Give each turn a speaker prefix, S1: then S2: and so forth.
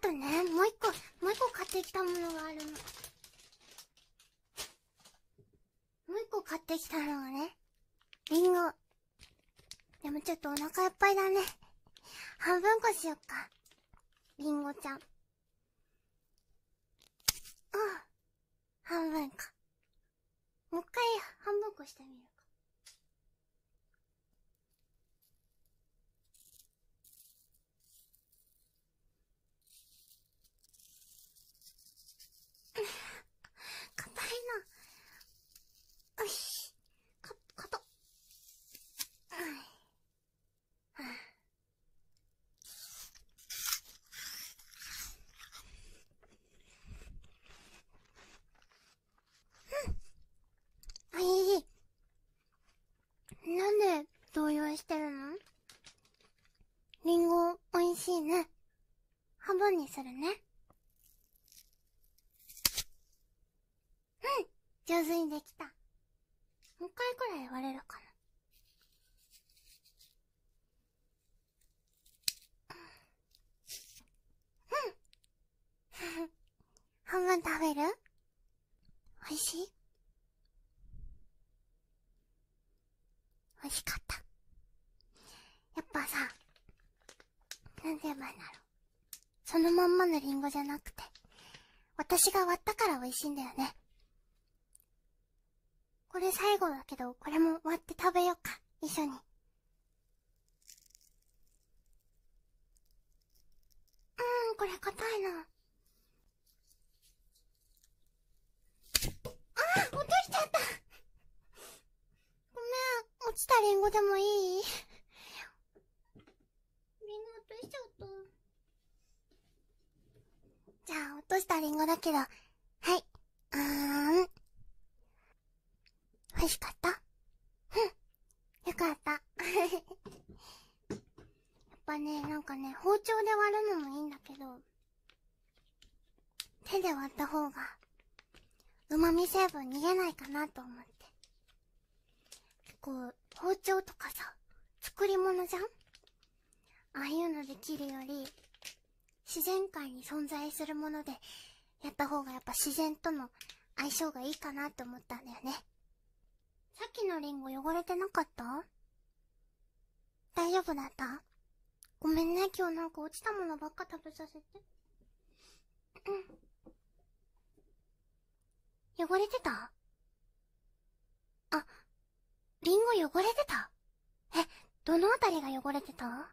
S1: とね、もう一個、もう一個買ってきたものがあるの。もう一個買ってきたのがね、りんご。でもちょっとお腹いっぱいだね。半分こしよっか。りんごちゃん。うん。半分か。もう一回半分こしてみるか。りんご、美味しいね。半分にするね。うん上手にできた。もう一回くらい割れるかな。うん半分食べる美味しい美味しかった。やっぱさ、なんて言えばいいんだろう。そのまんまのリンゴじゃなくて、私が割ったから美味しいんだよね。これ最後だけど、これも割って食べようか、一緒に。うん、これ硬いな。あ落としちゃった。ごめん、落ちたリンゴでもいいじゃあ、落としたリンゴだけど、はい、あーん。美味しかったうん。よかった。やっぱね、なんかね、包丁で割るのもいいんだけど、手で割った方が、旨味成分逃げないかなと思って。結構、包丁とかさ、作り物じゃんああいうのできるより、自然界に存在するもので、やった方がやっぱ自然との相性がいいかなって思ったんだよね。さっきのリンゴ汚れてなかった大丈夫だったごめんね、今日なんか落ちたものばっか食べさせて。うん。汚れてたあ、リンゴ汚れてたえ、どのあたりが汚れてた